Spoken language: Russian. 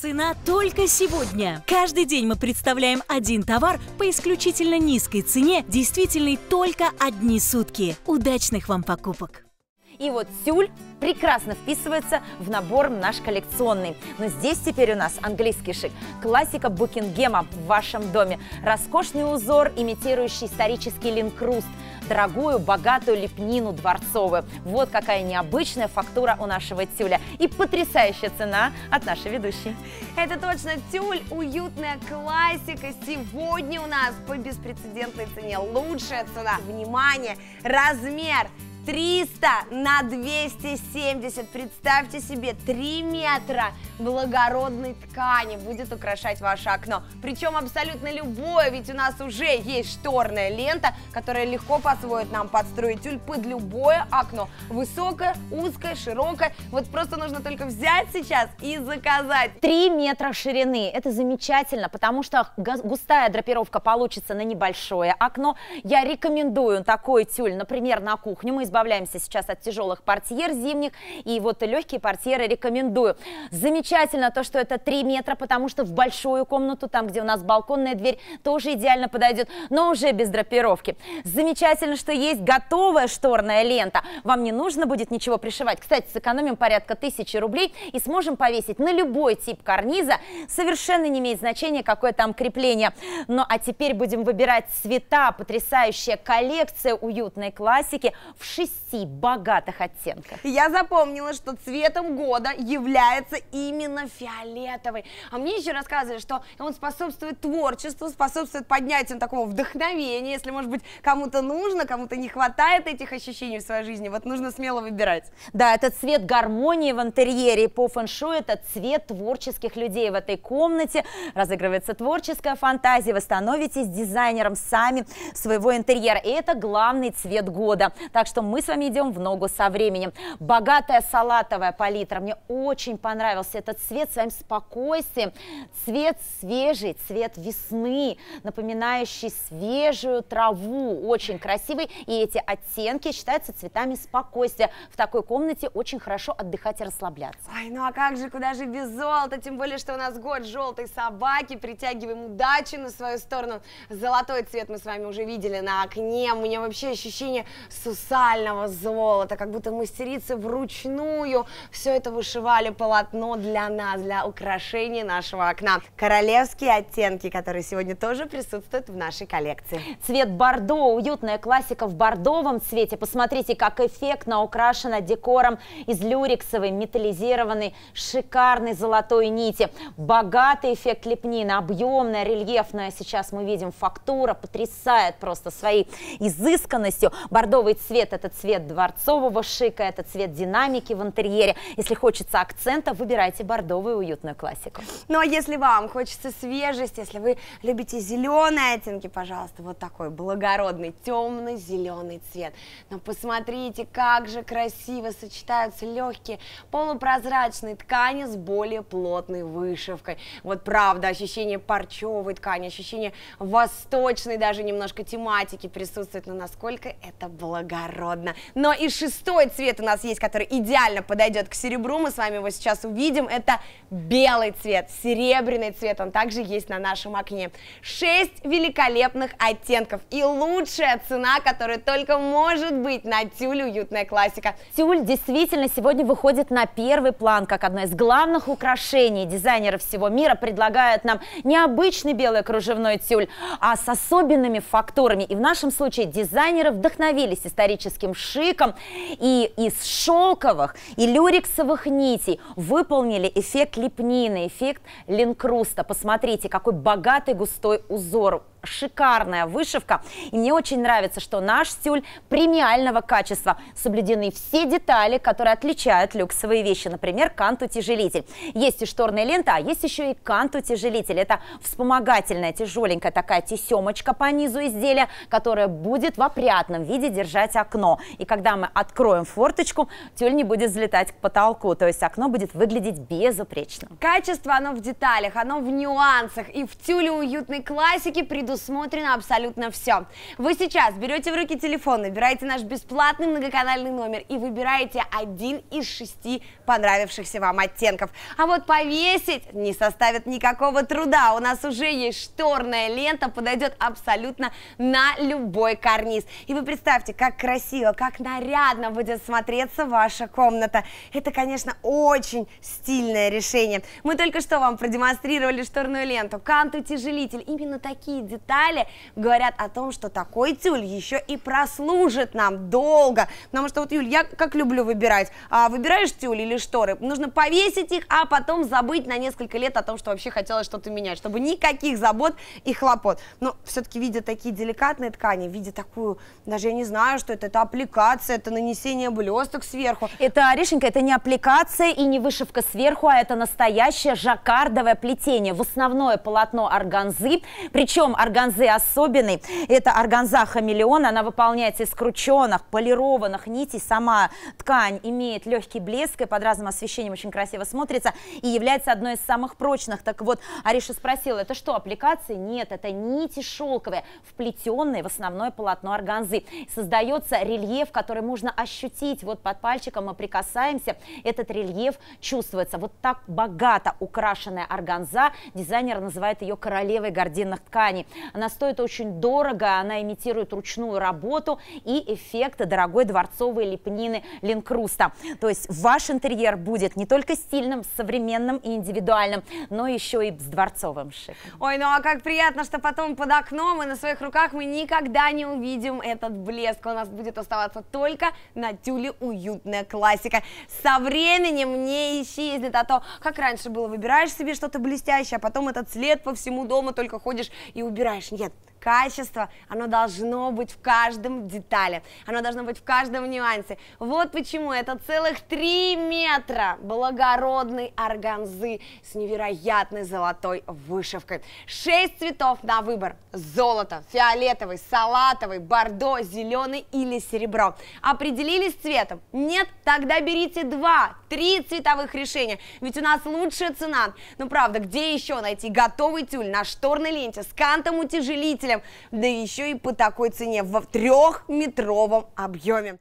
Цена только сегодня. Каждый день мы представляем один товар по исключительно низкой цене, действительный только одни сутки. Удачных вам покупок! И вот тюль прекрасно вписывается в набор наш коллекционный. Но здесь теперь у нас английский шик. Классика Букингема в вашем доме. Роскошный узор, имитирующий исторический линкруст дорогую, богатую лепнину дворцовую. Вот какая необычная фактура у нашего тюля. И потрясающая цена от нашей ведущей. Это точно тюль, уютная классика. Сегодня у нас по беспрецедентной цене лучшая цена. Внимание, размер 300 на 270. Представьте себе, 3 метра благородной ткани будет украшать ваше окно. Причем абсолютно любое, ведь у нас уже есть шторная лента, которая легко позволит нам подстроить тюль под любое окно. Высокое, узкое, широкое. Вот просто нужно только взять сейчас и заказать. 3 метра ширины. Это замечательно, потому что густая драпировка получится на небольшое окно. Я рекомендую такой тюль, например, на кухню. Мы избавляемся избавляемся сейчас от тяжелых портьер зимних, и вот легкие портьеры рекомендую. Замечательно то, что это 3 метра, потому что в большую комнату, там, где у нас балконная дверь, тоже идеально подойдет, но уже без драпировки. Замечательно, что есть готовая шторная лента. Вам не нужно будет ничего пришивать. Кстати, сэкономим порядка тысячи рублей и сможем повесить на любой тип карниза. Совершенно не имеет значения, какое там крепление. Ну, а теперь будем выбирать цвета. Потрясающая коллекция уютной классики в шести богатых оттенков. Я запомнила, что цветом года является именно фиолетовый. А мне еще рассказывали, что он способствует творчеству, способствует поднятию такого вдохновения, если, может быть, кому-то нужно, кому-то не хватает этих ощущений в своей жизни. Вот нужно смело выбирать. Да, этот цвет гармонии в интерьере. И по фэншую это цвет творческих людей в этой комнате. Разыгрывается творческая фантазия, вы становитесь дизайнером сами своего интерьера. И это главный цвет года. Так что мы с вами идем в ногу со временем. Богатая салатовая палитра. Мне очень понравился этот цвет своим спокойствием. Цвет свежий, цвет весны, напоминающий свежую траву. Очень красивый. И эти оттенки считаются цветами спокойствия. В такой комнате очень хорошо отдыхать и расслабляться. Ой, ну а как же, куда же без золота? Тем более, что у нас год желтой собаки. Притягиваем удачу на свою сторону. Золотой цвет мы с вами уже видели на окне. У меня вообще ощущение сусаль натурального золота, как будто мастерицы вручную все это вышивали полотно для нас, для украшения нашего окна. Королевские оттенки, которые сегодня тоже присутствуют в нашей коллекции. Цвет бордо, уютная классика в бордовом цвете. Посмотрите, как эффектно украшена декором из люрексовой, металлизированной, шикарной золотой нити. Богатый эффект лепнина, объемная, рельефная. Сейчас мы видим фактура, потрясает просто своей изысканностью. Бордовый цвет – это цвет дворцового шика, это цвет динамики в интерьере. Если хочется акцента, выбирайте бордовую уютную классику. Ну а если вам хочется свежесть, если вы любите зеленые оттенки, пожалуйста, вот такой благородный темно-зеленый цвет. Но посмотрите, как же красиво сочетаются легкие полупрозрачные ткани с более плотной вышивкой. Вот правда, ощущение парчевой ткани, ощущение восточной даже немножко тематики присутствует, но насколько это благородно модно. Но и шестой цвет у нас есть, который идеально подойдет к серебру, мы с вами его сейчас увидим, это белый цвет, серебряный цвет, он также есть на нашем окне. Шесть великолепных оттенков и лучшая цена, которая только может быть на тюль уютная классика. Тюль действительно сегодня выходит на первый план, как одно из главных украшений дизайнеров всего мира предлагают нам необычный белый кружевной тюль, а с особенными фактурами. И в нашем случае дизайнеры вдохновились историческим таким шиком. И из шелковых и люрексовых нитей выполнили эффект лепнины, эффект линкруста. Посмотрите, какой богатый густой узор шикарная вышивка. И мне очень нравится, что наш стюль премиального качества. Соблюдены все детали, которые отличают люксовые вещи. Например, кантутяжелитель. Есть и шторная лента, а есть еще и кантутяжелитель. Это вспомогательная тяжеленькая такая тесемочка по низу изделия, которая будет в опрятном виде держать окно. И когда мы откроем форточку, тюль не будет взлетать к потолку. То есть окно будет выглядеть безупречно. Качество оно в деталях, оно в нюансах. И в тюле уютной классики придут предусмотрено абсолютно все. Вы сейчас берете в руки телефон, набираете наш бесплатный многоканальный номер и выбираете один из шести понравившихся вам оттенков. А вот повесить не составит никакого труда. У нас уже есть шторная лента, подойдет абсолютно на любой карниз. И вы представьте, как красиво, как нарядно будет смотреться ваша комната. Это, конечно, очень стильное решение. Мы только что вам продемонстрировали шторную ленту, кантутяжелитель. Именно такие детали детали говорят о том, что такой тюль еще и прослужит нам долго. Потому что вот, Юль, я как люблю выбирать. А, выбираешь тюль или шторы? Нужно повесить их, а потом забыть на несколько лет о том, что вообще хотелось что-то менять, чтобы никаких забот и хлопот. Но все-таки, видя такие деликатные ткани, видя такую, даже я не знаю, что это, это аппликация, это нанесение блесток сверху. Это, Решенька, это не аппликация и не вышивка сверху, а это настоящее жаккардовое плетение, в основное полотно органзы. Причем органзы органзы особенный. Это органза хамелеон, она выполняется из крученных, полированных нитей. Сама ткань имеет легкий блеск и под разным освещением очень красиво смотрится и является одной из самых прочных. Так вот, Ариша спросила, это что, аппликации? Нет, это нити шелковые, вплетенные в основное полотно органзы. Создается рельеф, который можно ощутить. Вот под пальчиком мы прикасаемся, этот рельеф чувствуется. Вот так богато украшенная органза, дизайнер называет ее королевой гординных тканей. Она стоит очень дорого, она имитирует ручную работу и эффект дорогой дворцовой лепнины Линкруста. То есть ваш интерьер будет не только стильным, современным и индивидуальным, но еще и с дворцовым шиком. Ой, ну а как приятно, что потом под окном и на своих руках мы никогда не увидим этот блеск. У нас будет оставаться только на тюле уютная классика. Со временем не исчезнет, а то как раньше было, выбираешь себе что-то блестящее, а потом этот след по всему дому только ходишь и убираешь играешь. Нет, качество, оно должно быть в каждом детали, оно должно быть в каждом нюансе. Вот почему это целых 3 метра благородной органзы с невероятной золотой вышивкой. 6 цветов на выбор. Золото, фиолетовый, салатовый, бордо, зеленый или серебро. Определились цветом? Нет? Тогда берите 2, 3 цветовых решения, ведь у нас лучшая цена. Ну правда, где еще найти готовый тюль на шторной ленте с кантом утяжелителя? покупателям, да еще и по такой цене в трехметровом объеме.